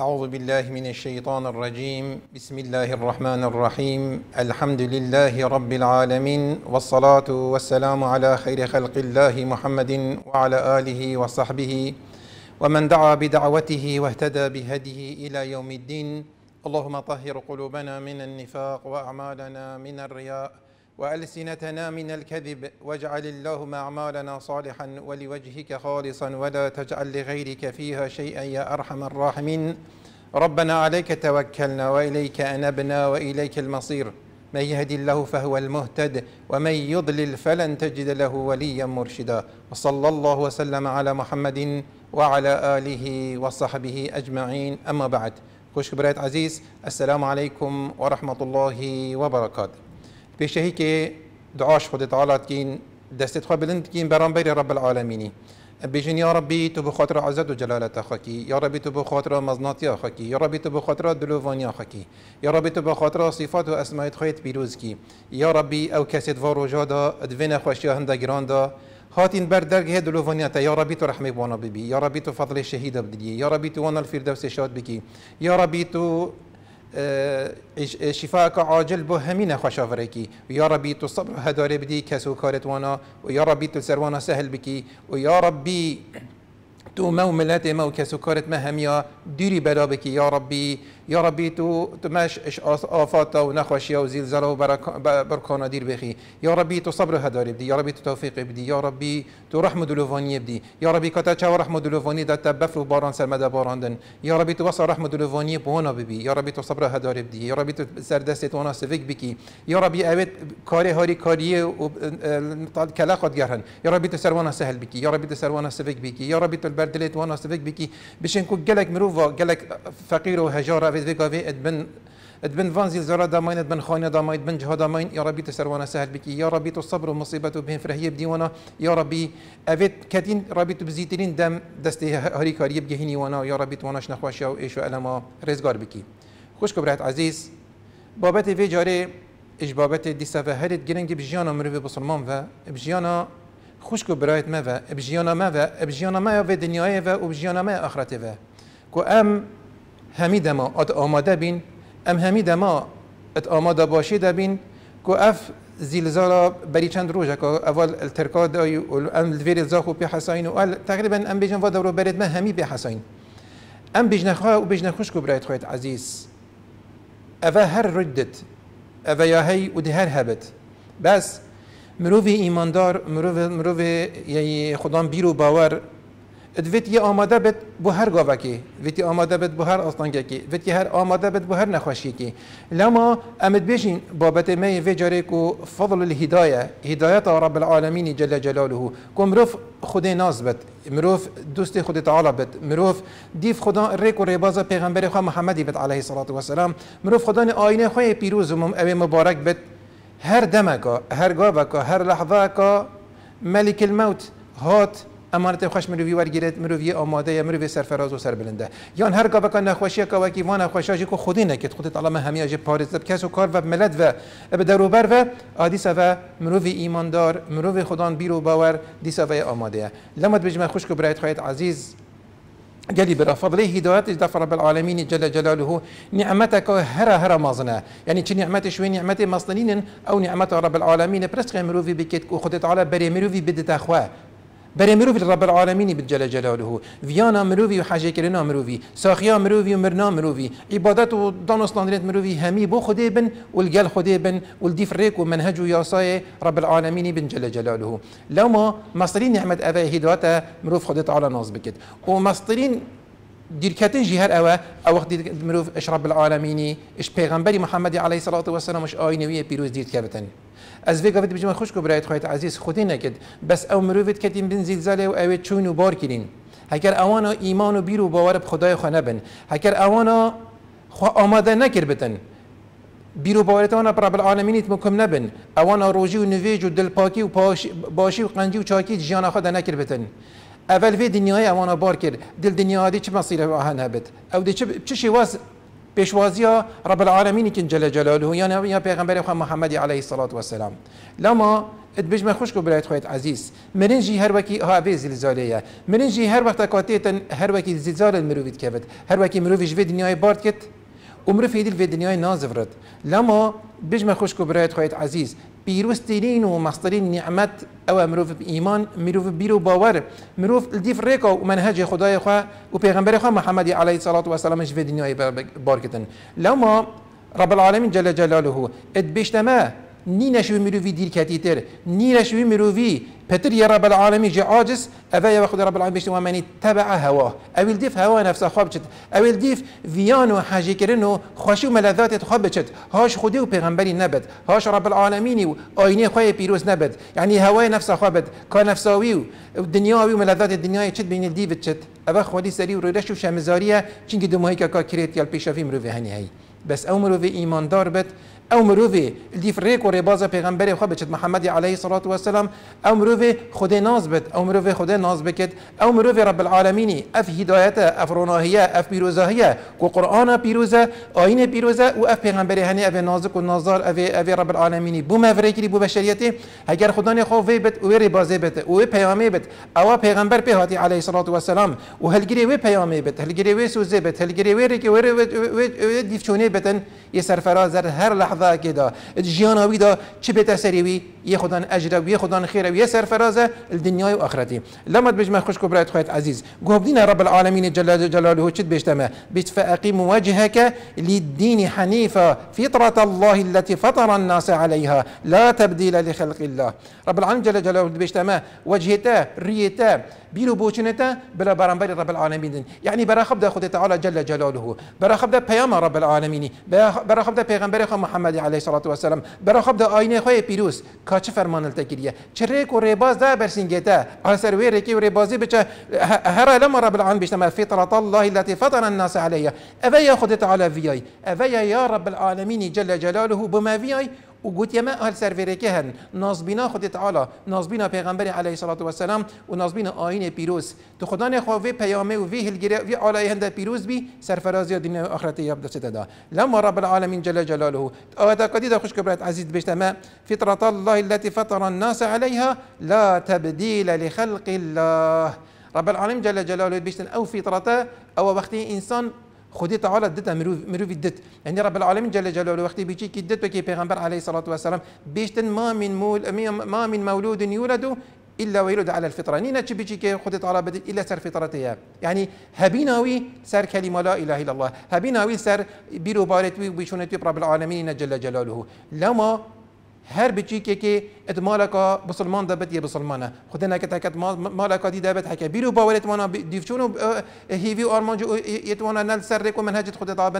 أعوذ بالله من الشيطان الرجيم بسم الله الرحمن الرحيم الحمد لله رب العالمين والصلاة والسلام على خير خلق الله محمد وعلى آله وصحبه ومن دعا بدعوته واهتدى بهديه إلى يوم الدين اللهم طهر قلوبنا من النفاق وأعمالنا من الرياء وألسنتنا من الكذب واجعل اللهم أعمالنا صالحا ولوجهك خالصا ولا تجعل لغيرك فيها شيئا يا أرحم الراحمين ربنا عليك توكلنا وإليك أنبنا وإليك المصير من يهد الله فهو المهتد ومن يضلل فلن تجد له وليا مرشدا وصلى الله وسلم على محمد وعلى آله وصحبه أجمعين أما بعد خوش عزيز السلام عليكم ورحمة الله وبركاته پیشهی که دعاش خود تعالات کین دستت خواه بلند کین برانبر رب العالمینی بيجن يا ربي تو بخاطر عزت و جلالت خاكي يا ربي تو بخاطر مزناتي خاكي يا ربي تو بخاطر دلوفانيا خاكي يا ربي تو بخاطر صفات و اسماء خيت بيروزكي يا ربي او كاسيت فارو جادا ادفينا خوشيا هندا جراندا هاتين بر درجه تا يا ربي تو رحمه بوانا ببي يا ربي تو فضل الشهيد بدي يا ربي تو وانا الفردوس شاد بكي يا ربي تو آه، شفاء عاجل به همین خوش خوشاوره کی یا ربی تو صبر هداره بدی کسو کارت وانا و یا ربی تو سروانا سهل بکی و یا ربی تو مو ملت مو کسو کارت مهمیا همیا دیری بلا بکی یا ربی یا ربی تو تمش اش آفاتا و نخوشیا و زلزله و برکانا دیر بخی یا ربی تو صبر هداری بدی یا ربی تو توفیق بدی یا ربی تو رحم دلوانی بدی یا ربی کتا چا رحم دلوانی دت بفر و باران سرمده باراندن یا ربی تو وصل رحم دلوانی بونا ببی یا ربی تو صبر هداری بدی یا ربی تو سر تو وانا سفیک بکی یا ربی اوت کاری هاری کاریه و کلا قد گرهن یا ربی تو سروانا سهل بکی یا ربی تو سروانا وانا سفیک بکی یا ربی تو البردلت وانا سفیک بکی بشین کو گلک مروفا گلک فقیر و هجار سروانە في ئەدبن بن فانزي زرا دامين بن خانة دامين بن جهة دامين يا ربي تسروانا سهل بك يا ربي تصبر مصيبة بهم فرهية بديوانا يا ربي أفيت كتين ربي تبزيتين دم دستي هري كاري بجهيني وانا يا ربي تواناش نخواشيا وإيش وألما رزقار بك خوش كبرات عزيز بابت في جاري إش بابت دي سفا هرت جرنجي بجيانا مروي بسلمان فا بجيانا خوش كبرات ما فا بجيانا ما فا بجيانا ما في دنيا فا وبجيانا ما آخرتي فا كو أم هەمیدە ما آماده آماده بین ئەم هەمیدە ما ئەت بین باشی اف کو ئەف زیلزارا چند روز که اول ترکا دای و ئەم لێری زاخ و پێ حەساین و تقریبا تقریبن ئەم بێژن وا برید ما مە هەمی پێ ام ئەم بژنەخوا و بژنە خوشک برایت خواهید عزیز اوه هر ڕدت اوه یاهی و هەر هبت بس مرۆڤ ایماندار، مرۆڤ مرۆڤ یعنی خدان خدا بیرو باور ویتی آماده بد بو هر ویت ویتی آماده بد بو هر ویت ویتی هر آماده بد بو هر کی. لما امد بیشین بابت می وی جاری کو فضل الهدایه هدایت رب العالمین جل جلاله کو مروف خود ناز بد مروف دوست خود تعالی بد مروف دیف خدا ریک و ریباز پیغمبر خواه محمدی بد علیه و سلام. مروف خدا آینه خواه پیروز مم مبارک بد هر دمکا هر گاوکا هر لحظه کا ملک الموت هات امانت خوش مروی ورگیرد مروی آماده یا مروی سرفراز و سربلنده یان هر گاه بکن نخوشی که وکی وان خوشاجی که خودی نکت خودت علامه همی اجه پارز دب کس و کار و ملد و به دروبر و آدیس و مروی ایماندار مروی خودان بیرو باور دیس و آماده لامد بجمه خوش که برایت خواهید عزیز قالي برا فضله هدايات دفع رب العالمين جل جلاله نعمتك هرا هرا مازنا يعني تش نعمت شوي نعمت مصنين او نعمت رب العالمين برسخ مروفي بكيت وخدت على بري مروفي بدت اخوه برای مروف رب العالمینی بد جل جلاله ویانا مروفی و حاجی کرنا مروفی ساخیا مروفی و مرنا مروفی عبادت و دان استاندرد مروفی همی بو خدای بن و الگل خدای بن و الدیف ریک و منهج و یاسای رب العالمینی بن جل جلاله لو ما مصرین نعمت اوه هدایت مروف خدای تعالی ناز بکد و مصرین ديركاتن جهر اوا او وقت مروف اش رب العالمين اش پیغمبري محمد عليه الصلاه والسلام اش آينويه بيروز ديركاتن از وی گفت بجما خوش کو برایت خواهد عزیز خودی نکد بس او مروفت کتیم بن زلزله و اوی چون و بار کرین هکر اوانا ایمان و بیر و باور به خدای خو نبن هکر اوانا خو آماده نکر بتن بیر و باورتان رب العالمین مکم نبن اوانا روجی و نویج و دلپاکی و باشی و قنجی و چاکی جیان خود نکر بتن اول في دنياي اوانا بار كر دل دنيا دي چه مصيره آهن هبت او دي چه شي پیشوازی رب العالمین کن جل جلاله یا یا پیغمبر خو محمد علیه الصلاة والسلام لما ات بجم خوش کو برایت خویت عزیز مرین جی هر وکی ها به زلزاله مرین جی هر وقت کاتیتن هر وکی زلزال مروید کبد هر وکی مرویش به دنیای بارد کت عمر فید به دنیای نازورد لما بجم خوش کو برایت خواهید عزیز پیروستینین و مصدرین نعمت او مروف ایمان مروف بیرو باور مروف دیف ریکا و منهج خدای خواه و پیغمبر خواه محمد علیه الصلاة و سلام به دنیای بارکتن لما رب العالمین جل جلاله اد بشتمه نی نشوی مروی دیر کتی تر نی نشوی مروی پتر یا رب العالمی جی آجس اوه یا خود رب العالمی بشتی ومنی تبع هوا اویل دیف هوا نفسه خواب چد اویل دیف ویان و حجی کرن و خوشی و ملذات خواب چد هاش خودی و پیغمبری نبد هاش رب العالمینی و آینه خواه پیروز نبد یعنی هوای نفسه خوابد که نفساوی و دنیاوی و ملذات دنیای چد بین دیف چد اوه خودی سری و رو رشو شمزاریه چنگی دمایی که که کریت یا پیشافی مروی هنی هی بس او مروفي ايمان دار بت او مروفي اللي ریک و رباز پیغمبر خواه بچت محمد عليه الصلاه والسلام او مروفي خدي ناز بت او مروفي خدي ناز بكت او مروفي رب العالمين اف هدایت اف روناهیه اف بيروزاهيه كو قرآن پیروزه اين پیروزه و اف پیغمبر هني اف نازك و نازار اف, اف رب العالمين بو مفريكي بو بشريتي هگر خدان خواه وی بد و ربازه بت و پیامه بت او پیغمبر پیهاتی علیه صلاة و السلام و هلگری وی پیامه بد هلگری وی سوزه بد هلگری وی ریک وی دیفچونه بتن یه سرفراز در هر لحظه که دا جیانا وی دا چه بیت سری وی یه خدان اجر وی خدان خیر وی سرفراز دنیای و آخرتی لما بجمع خوش کو برات خویت عزیز گوبدین رب العالمین جل جلاله چت بشتمه بتفاقم وجهك للدين حنيفا فطرة الله التي فطر الناس عليها لا تبديل لخلق الله رب العالمين جل جلاله بشتما وجهته ريته بيرو بوچنته بلا برانبر رب العالمين يعني برا خبدا خود تعالى جل جلاله برا خبدا پیام رب العالمين بینی برای خود پیغمبر خود محمد علیه الصلاة و السلام برای خود آینه خود پیروز کاچ فرمان التکیه چرا چره کو ریباز ده بر سینگتا سر وی رکی و ریبازی بچه هر لما رب العالمین بشتما فطرة الله التي فطر الناس عليها اوه خود تعالی ویای اوه یا رب العالمین جل جلاله بما ویای و گوتیه ما هل سرفره که هن نازبینا خود تعالی نازبینا پیغمبر علیه صلات و سلام و نازبینا آین پیروز تو خدا نخوا وی پیامه و وی هلگیره وی آلای هنده پیروز بی سرفرازی دین آخرتی یاب دست دا لما رب العالمین جل جلاله آتا قدید خوش کبرت عزیز بشت ما فطرت الله التي فطر الناس عليها لا تبديل لخلق الله رب العالمين جل جلاله بيشتن او فطرته او وقتی انسان خودی تعالی مرو مروی دت یعنی رب العالمين جل جلاله وقتی بیچی کی دت وکی پیغمبر علیه الصلاه والسلام بيشتن ما من مول ما من مولود يولد الا ويلد على الفطره نينا تشبيجي كي خدي طلب الا سر فطرتها يعني هبيناوي سر كلمه لا اله الا الله هبيناوي سر بيرو بارتوي وبيشونتي رب العالمين جل جلاله لما هر بچی که که اتمالا کا بسلمان بد یه بسلمانه خود نه کت کت مالکا دی ده بد حکه بیرو باورت مانا دیفچونو اه، اه، هیوی آرمان جو یتوانا اه، نل سر ریکو منهجت خود اب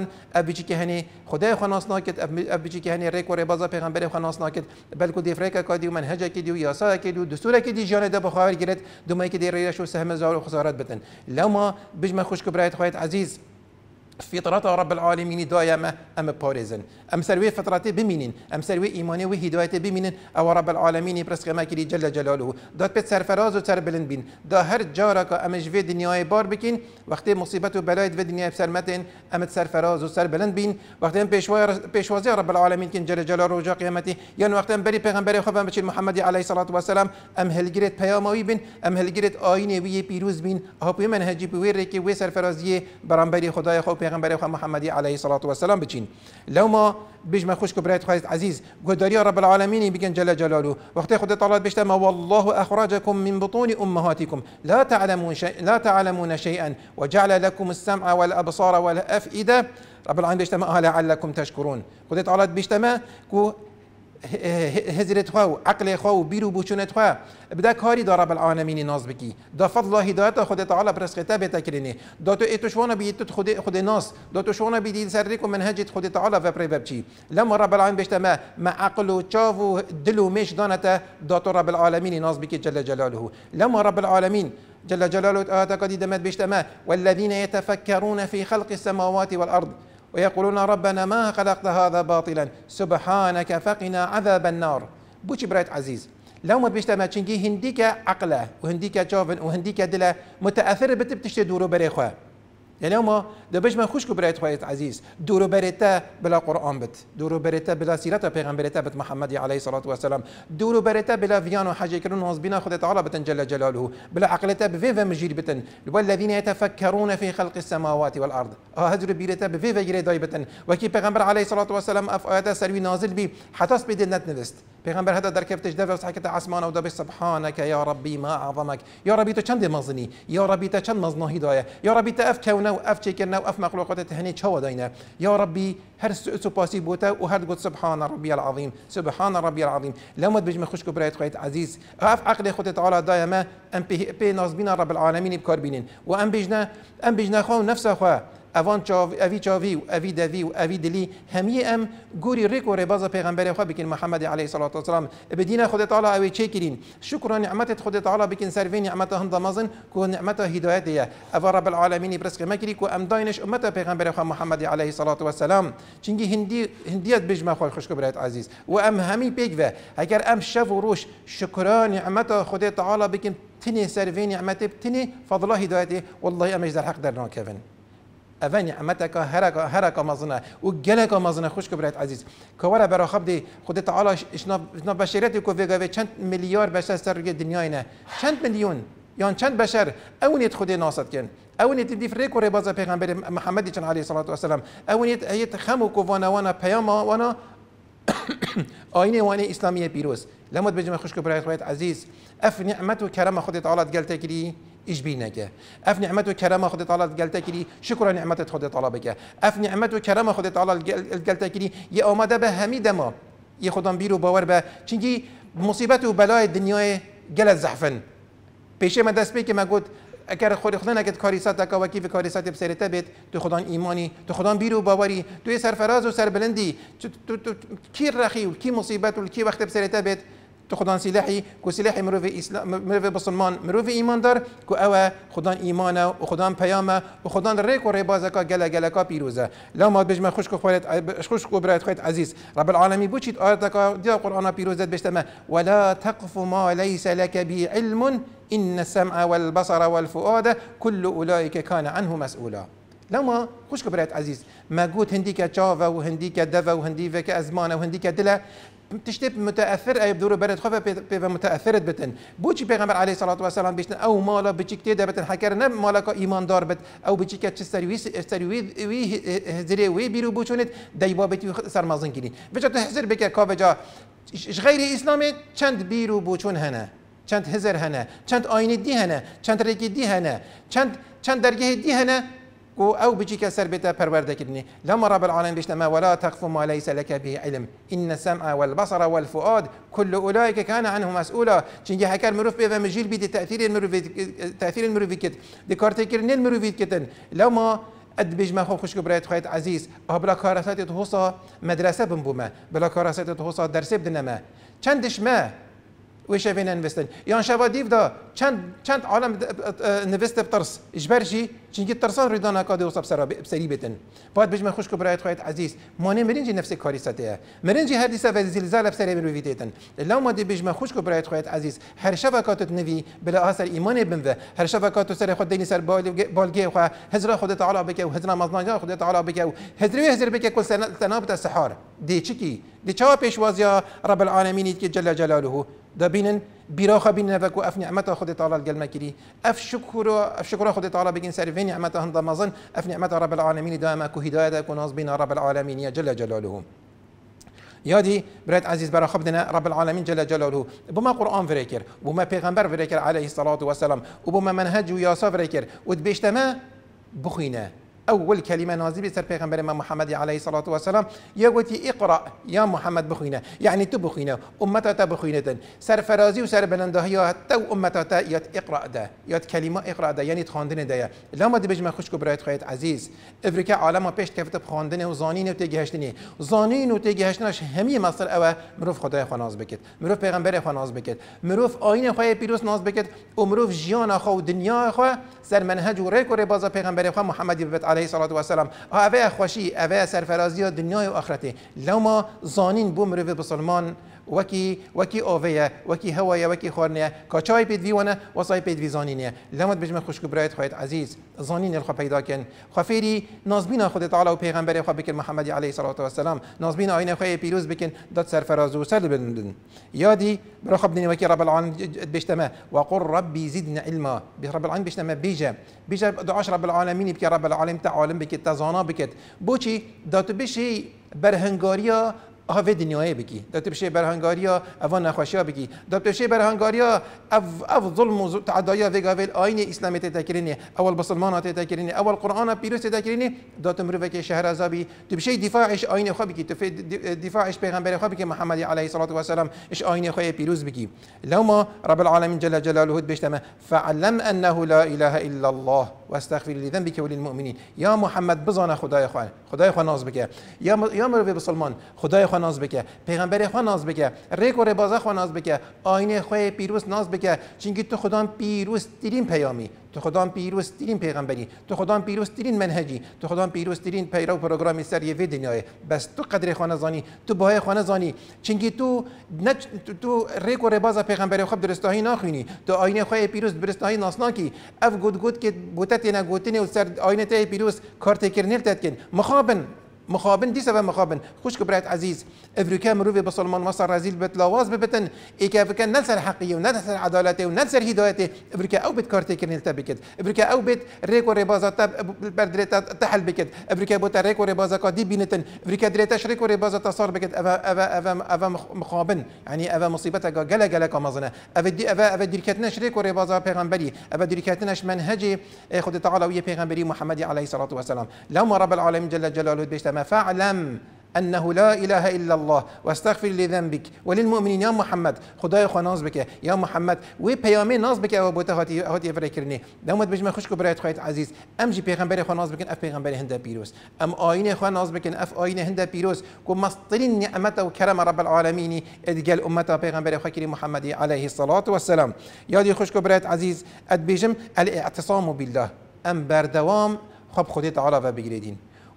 بچی که هنی خدای خناس ناکت اب بچی که هنی ریکو ربازا پیغمبر خناس ناکت بلکو دیف ریکا کادی و منهجا که دیو یاسا که دیو دستور که دی جانه ده بخواهر گیرد دومایی که دی ریشو سهم زار و خسارت بتن لما بجم خوش کبرایت خواهد عزیز فطرة رب العالمين دائما أم بارزن أم سلوي فطرة بمينين أم سلوي إيمانه وهدايته بمينين أو رب العالمين برسك كما كري جل جلاله دات بيت فراز و سربلند بين دا هر جارك أم جوي دنياي بار بكين وقت مصيبة و بلايد في بسر متن أم فراز و سربلند بين وقت بيشوازي رب العالمين كن جل جلاله وجا قيامتي يعني وقت بري پیغمبر خبا بشير محمد عليه الصلاة والسلام أم هل جريت پیاموي بين أم هل جريت آيني وي بيروز بين هاپوي هجي بوير ركي وي سر سرفرازي برامبري خداي خوب پیغمبر خو محمدی علیه و سلام بچین بیش ما خوش کو برایت عزیز گوداری رب العالمینی بگن جل جلاله وقتی خود طلب بشته ما والله اخرجكم من بطون امهاتكم لا تعلمون شيء لا تعلمون شيئا وجعل لكم السمع والابصار والافئده رب العالمین بشته ما لعلكم تشكرون خود طلب بشته ما کو هزرت خواه و عقل خواه و بیرو بوچونت خواه بدا کاری داره رب ناز بکی دا فضل هدایت خود تعالی برسقته به تکرینه دا تو ایتو شوانا بیت خود خود ناز دا تو شوانا بیدید سر و منهجت خود تعالی و پری بچی لما رب العالمین بشتما ما ما عقل و چاو و دل و مش دانتا دا تو رب العالمین ناز بکی جل جلاله لما رب العالمین جل جلاله آتا قدید مد دمت ما والذین يتفكرون في خلق السماوات والأرض ويقولون ربنا ما خلقت هذا باطلا سبحانك فقنا عذاب النار بوش برايت عزيز لو ما بيشتما تشنجي هنديك عقله وهنديك جوفن وهنديك دله متاثر بتبتشتي دورو بريخوه يعني هما دبج ما خوش برات خويا عزيز دورو بريتا بلا قران بت دورو بريتا بلا سيرة بيغمبرتا بت محمد عليه الصلاة والسلام دورو بريتا بلا فيانو حاجة كرون وزبينا خد تعالى بتن جل جلاله بلا عقلتا بفيفا مجيل بتن والذين يتفكرون في خلق السماوات والأرض هجر بيرتا بفيفا جري دايبتن وكي بيغمبر عليه الصلاة والسلام أف آياتا سلوي نازل بي حتى سبيد نتنفست بيغمبر هذا دركب تجدف وصحكت عسمان ودبي سبحانك يا ربي ما أعظمك يا ربي تشند مظني يا ربي تشند مظنا هداية يا ربي تأف كونا کردنا اف چی کردنا و اف مخلوقات هنی چوا داینا یا ربی هر سؤس و پاسی بوتا و هر گود سبحان ربی العظیم سبحان ربی العظیم لامد بجمع خوش کو برایت عزیز اف عقل خود تعالی دای ام پی نازبین رب العالمین بکار بینین و ام بجنا ام بجنا خواه نفسه خواه اوان چاوی اوی چاوی او اوی دوی او اوی دلی همی ام ګوري ریکو ری رباز پیغمبر خو بکین محمد علی صلی الله السلام به دین خدای تعالی اوی چه کرین شکر نعمت خدای تعالی بکین سر وین نعمت هند مازن کو نعمت هدایت یا او رب العالمین برس که مکری کو ام داینش امته پیغمبر خو محمد علیه الصلاه و السلام چنګی هندی هندیت بجما خو خوش کو برایت عزیز و ام همی پیک و اگر ام شف و روش شکر نعمت خدای تعالی بکین تنی سر في نعمته بتني فضله هدايته والله امجد حق درنا کوین نعمت که هر که هرك هرك مزنا که مزنا خوش که كبرت عزيز كورا برا خبدي خد تعالى اشنا بشریت بشريتي كو فيغا چند میلیار بشر سر دنیای نه چند میلیون یا يعني چند بشر اونیت اونيت خدي ناصت كان اونيت دي فريكو ربازا پیغمبر محمد عليه سلام اونیت ایت خم و كو وانا وانا پیام وانا آین وانا اسلامی پیروز لمد بجمع خوش که برای عزیز اف نعمت و کرم خود تعالی گلته کری ایش نگه، اف نعمت و کرم خود تعالی گلتا شکرا شکر نعمت خود تعالی بگه اف نعمت و کرم خود تعالی گلتا یا یه به همی ما یه خدام بیرو باور به چونگی مصیبت و بلای دنیای گل زحفن پیشه من دست که ما گفت اگر خود خدا نگت کاری سات که وکی کاری سات بسرته بیت تو خدا ایمانی تو خدا بیرو باوری تو سرفراز و سربلندی تو, تو, تو, کی رخی و کی مصیبت و کی وقت بسرته بیت تخدان خدان سلاحي كو سلاحي مروفي اسلام مروفي بسلمان مروفي ايمان دار كو اوا خدان ايمانا و خدان پیاما و خدان ريك و بازكا گلا گلا كا بيروزا لا ما بجما خوش كو خولت خوش كو برات خوت عزيز رب العالمين بوچيت آياتك دي قرآن پیروزت بشتما ولا تقف ما ليس لك به علم إن السمع والبصر والفؤاد كل أولئك كان عنه مسؤولا لما خوش برات عزیز ما هندی هندیک تشافا و هندی وهندیک ازمانه هندی دلا تشتب متاثر ای بدور برد خوفه و متاثرت بتن بوچی پیغمبر علیه و سلام بیشن او مالا بچیک ده بتن حكر نه مالا كا ايمان دار بت او بچیک تستروی استروی وی هزری وی بیرو بوچونت دایبا بتی سرمازن کینی بچا تحزر بک اش غیر اسلامی چند بیرو بوچون هنه چند هزر هنا چند آینه دی هنه چند رگی دی هنه چند چند درگه دی هنه و او بجي كسر بيتا پرورده لما رب العالمين بيشتما ولا تقف ما ليس لك به علم إن السمع والبصر والفؤاد كل أولئك كان عنه مسؤولا چنگه هكار مروف بيوه مجيل بيدي تأثير المروف تأثير المروف كت دي كارتي كرنين المروف كتن لما قد ما خو خوش بريت خويت عزيز اه بلا كارسات تهوصا مدرسه بنبوما بلا كارسات تهوصا درس بدنا ما چندش ما ويش فين انفستن يان شافا ديف دا چند چند عالم انفست اه بترس اجبر شي چنكي ترسان ريدان هكا دي وصب سرا بسري بتن بعد بجمن خوش كبرايت خويت عزيز ماني جي نفسي كاري ساتيا مرنجي هر ديسا في زلزال بسري بن ويتيتن لو ما دي بجمن خوش كبرايت خويت عزيز هر شافا كاتت بلا اثر ايمان بنفا هر شافا كاتو سر خود ديني سر بالجي خو هزرا خود تعالى بك وهزرا مزنجا خود تعالى بك هزري هزر بك كل سنه تنابت السحار دي چكي دي چا پيشوازيا رب العالمين جل جلاله دابينن بینن بين بین واف و اف تعالى خود تعالی اف شكر اف شكر خود تعالى بگین سر في نعمت هند مزن اف نعمت رب العالمين دائما کو هدایت کو ناز بین رب جل جلاله يادي برات عزيز برا خبدنا رب العالمين جل جلاله بما قرآن فريكر بما بيغمبر فريكر عليه الصلاة والسلام وبما منهج وياسا فريكر ودبيشتما بخينا اول كلمه نازل بسر پیغمبر محمد عليه الصلاه والسلام يوتي اقرا يا محمد بخينه يعني تو بخينه امته تا بخينه سر فرازي و سر يا حتى امته تا يات اقرا ده يات كلمه اقرا ده يعني تخواندن ده لا ما دبج ما خوش کو برایت خيت عزيز افريكا عالم پیش کفت بخواندن و زانين و تگهشتني زانين و تگهشتنش همي مصر اوه مروف خدای خو ناز بکت مروف پیغمبر خو ناز بکت مروف آين خو پيروس ناز بکت و مروف جیان خو دنيا خو سر منهج و ریک و ربازا پیغمبر خو محمد بيت عليه عليه الصلاة و سلام اوه خوشی اوه سرفرازی دنیای و آخرته لو ما زانین بوم بسلمان اوفيا وكي هوايا وكي خورنيا كاتشاي خۆرنەیە فيونا وصاي ویوەە وەسای پێت ویزانینە لەمەد بژمە خوشکبرایەت عزيز عزیز زانین خۆ پیداکەن خفێری نازبینە خودت تاالە و پێغمبەری خۆ بکن محمد عليه سرات وسلام نازبین ئاینە خۆی پیروز بکن دەت فراز و بن يادي یادی بڕخ وكي رب ڕبلعان بيشتما وقل ربي زدنا علما برب العالمين بشتما بيجا بيجا دعاش رب العالمين بك رب العالمين تعالى بك تزانا بكت بوشي داتو بشي برهنگاریا آها وی دنیای بگی دبت بشه بر هنگاریا اوان نخوشیا بگی دبت بشه بر هنگاریا او او ظلم و تعدایا وگا ول آین اسلام تذکرینه اول بسلمان تذکرینه اول قرآن پیروز تذکرینه دات مرو که شهر عذابی دبشه دفاعش آین خو بگی تو دفاعش پیغمبر خو بگی محمد علیه الصلاه و سلام اش آین خو پیروز بگی لو ما رب العالمین جل جلاله بشتما فعلم انه لا اله الا الله و استغفر لیدن بکه ولی المؤمنین یا محمد بزانه خدای خواه خدای خواه ناز بکه یا م... یا خدای خواه ناز بکه پیغمبر خواه ناز بکه و ربازه خواه ناز بکه آینه خواه پیروز ناز بکه چونکی تو خدام پیروز دیرین پیامی تو پیروز ترین پیغمبری تو پیروز ترین منهجی تو پیروز ترین پیرو پروگرام سر یه دنیای بس تو قدر خانه زانی تو باه خانه زانی چنگی تو نه تو ریکو رباز پیغمبری خب درستاهی ناخونی تو آینه خو پیروز های ناسناکی اف گود گود که بوتت نه گوتنه و سر آینه ته پیروز کارت کرنیل کن مخابن مخابن دي سبب مخابن خوش كبرات عزيز افريكا مروفي بسلمان مصر رازيل بيت لواز ببتن ايكا كان نلسر حقيه ونلسر عدالته ونلسر هدايته افريكا او بيت كارتي كرين التبكت افريكا او بيت ريكو ريبازا تاب بردريتا تحل بكت افريكا بوتا ريكو ريبازا كادي بينتن افريكا دريتا شريكو ريبازا تصار بكت افا افا افا افا مخابن يعني افا مصيبتك جلا جلا كمازنا افا افا افا ديركاتناش شريكو ريبازا بيغمبري افا ديركاتناش منهجي خد تعالى ويا بيغمبري محمد عليه الصلاه والسلام لما رب العالمين جل جلاله بيشتمل فاعلم انه لا اله الا الله واستغفر لذنبك وللمؤمنين يا محمد خدای خو ناز بکه یا محمد و پیامه ناز بکه و بوته هاتی هاتی فر کرنه دمت بجما خوش کو برایت خواهد عزیز ام جی پیغمبر خو ناز بکن اف پیغمبر هند پیروز ام آینه خو ناز بکن اف آینه هند پیروز کو مصطلین نعمت و کرم رب العالمین ادگل امت پیغمبر خو کری محمدی علیه الصلاه والسلام یادی خوش کو برایت عزیز اد بجم الاعتصام بالله ام بر دوام خب خودی تعالی و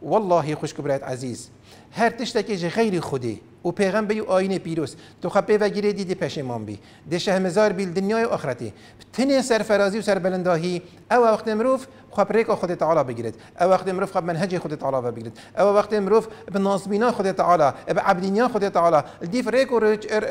والله خوشک عزیز هر تشتکی غیر خودی او پیغمبر او آینه پیروز تو خب و دیدی پشیمان بی ده شهمزار بیل دنیای آخرتی تنه سرفرازی و سربلنداهی او وقت مروف خب ریک خود تعالی بگیرد او وقت مروف خب منهج خود تعالی بگیرد او وقت مروف به ناصبینا خود تعالی به عبدینیا خود تعالی دیف ریکو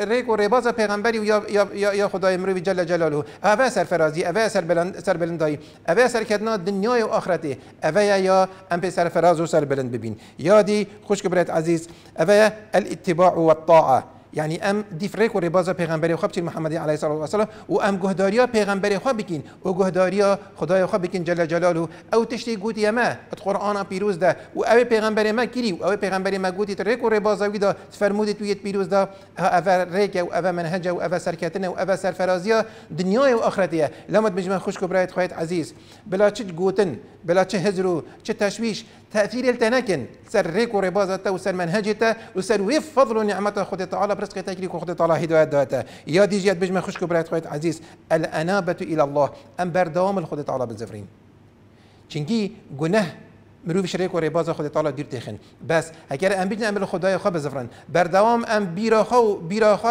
ریکو ریباز پیغمبری و یا یا یا خدای مروف جل جلاله او سرفرازی او سربلند سربلنداهی او سرکدنا دنیای و آخرتی او یا ام سرفراز و سربلند ببین یادی خوش عزیز او الاتباع الاتباع والطاعة يعني ام ديفريك و ربازا پیغمبر محمد چیل محمدی علیه الصلاه والسلام و ام گهداریا پیغمبر خواب بکین و گهداریا خدای خواب بکین جل جلاله او تشتي گوتی ما ات قرآن پیروز ده و او پیغمبر ما كيري و او پیغمبر ما گوتی تريك و ويدا ویدا فرمودی تویت پیروز ده ها ریک و او منهج و او سرکتنه و او سرفرازیا دنیای و آخرتیه لما بجمع خوش برايت خويت عزيز بلا چه گوتن بلا چه هزرو چه تشويش تأثیر التناكن سر ريك وربازة وسر منهجته وسر ويف فضل نعمته خد تعالى برزق تجري الله هدوات هدایت يا دي دیجیت بجمه خوشک برایت خويت عزيز الأنابة الى الله ام بردوام خود تعالى بالزفرين چنكي قنه مروف شریک و ریباز خود تعالی دیر تخن بس اگر ام بیجن امر خدای خواب بزفرن بر دوام ام بیرا خو بیرا خو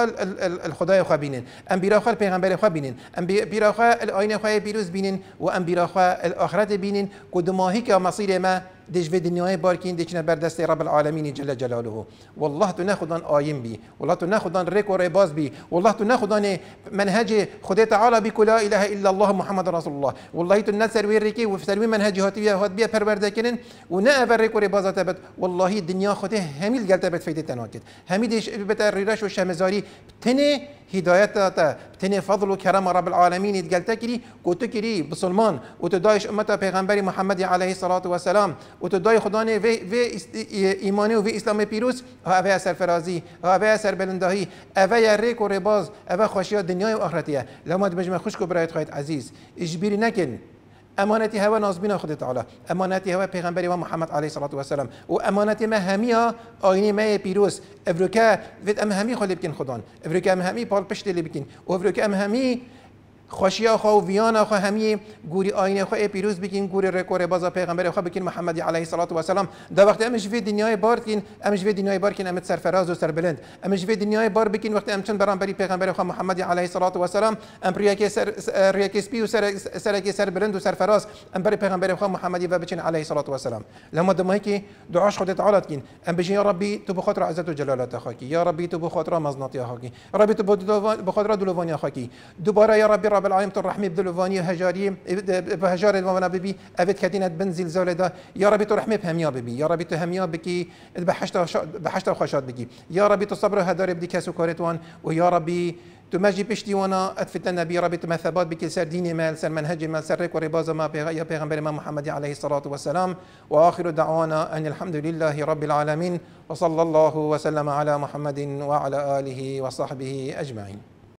الخدای خو بینن ام بیرا خو پیغمبر خو بینن ام بیرا خو الآینه خو پیروز بینن و ام بیرا خو الاخرت بینن کدماهی که مصیر ما دجوه دنیای باركين دچنه بر دست رب العالمين جل جلاله والله تو نخدان بي والله تو نخدان ریک بي والله تو نخدان منهج خدي تعالى بی لا اله الا الله محمد رسول الله والله تنسى نسر وی ریکی منهج هاتی هات بیا پرورده کنن و نه تبت والله الدنيا خدي هميل گلت بت فيدي تناكت هميل دش ریرش ريش شمزاری تني هدایت تني فضل وكرم رب العالمين گلت کری گوتو کری بسلمان وتدايش تو محمد عليه الصلاه والسلام و تو دای خدا وی و ایمانی و وی اسلام پیروز اوه سرفرازی اوه بلندهی، اوه ریک و رباز اوه خوشی دنیای و آخرتیه لما بجمع خوش و برایت خواهید عزیز اجبیری نکن امانتی هوا نازبین خود تعالی امانتی هوا پیغمبری و محمد علیه الصلاه و السلام و امانتی ما ها آینی ما پیروز افروکه و ام همی خود بکن خدان افروکه ام همی پال پشت بکن و افروکه ام خوشیا و ویان آخوا همی گوری آینه خو پیروز بکین گوری رکور بازا پیغمبر خو بکین محمد علیه الصلاه و السلام دا وقت امش وی دنیای بار کین امش وی دنیای بار کین امت سرفراز و سربلند امش وی دنیای بار بکین وقت امچن برام بری پیغمبر خو محمد علیه الصلاه و السلام ام ریاکی سر ریاکی سپی و سر سرکی سربلند و سرفراز ام بری پیغمبر خو محمدی و بچین علیه الصلاه و السلام لما دمه که دعاش خودت عالت کین ام بجی یا ربی تو بخاطر عزت و جلالت خاکی یا ربی تو بخاطر مزناتی خاکی ربی تو بخاطر دلوانی خاکی دوباره یا ربی رب العالمين ترحمي بدلوفاني بدل بهجاري هجاری به هجار وانا ببی اوید کدینت بنزل زولدا يا ربي ترحمي بهم يا ببي يا ربي تهم يا بكي بکی به حشت بكي يا ربي تصبر هدار بدي كاسو کارتوان ويا ربي ربی تماجي بيشتي وانا اتفت النبي ربي تما ثبات بك سر ديني مال سر منهجي مال سر ريك وربازة ما بيغ... يا بيغمبر ما محمد عليه الصلاة والسلام وآخر دعوانا أن الحمد لله رب العالمين وصلى الله وسلم على محمد وعلى آله وصحبه أجمعين